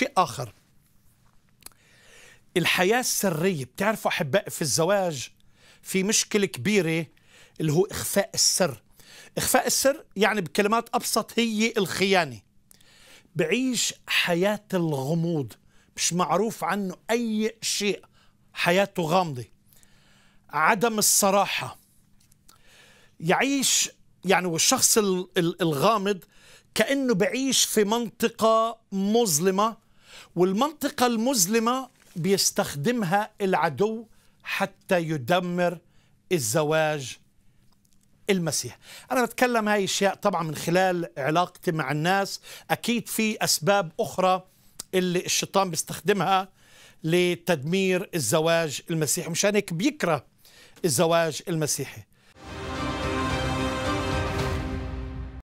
شيء آخر الحياة السرية بتعرفوا أحبائي في الزواج في مشكلة كبيرة اللي هو إخفاء السر إخفاء السر يعني بكلمات أبسط هي الخيانة بعيش حياة الغموض مش معروف عنه أي شيء حياته غامضة عدم الصراحة يعيش يعني والشخص الغامض كأنه بعيش في منطقة مظلمة والمنطقة المظلمة بيستخدمها العدو حتى يدمر الزواج المسيح أنا بتكلم هاي الأشياء طبعا من خلال علاقتي مع الناس أكيد في أسباب أخرى اللي الشيطان بيستخدمها لتدمير الزواج المسيحي مشان هيك بيكره الزواج المسيحي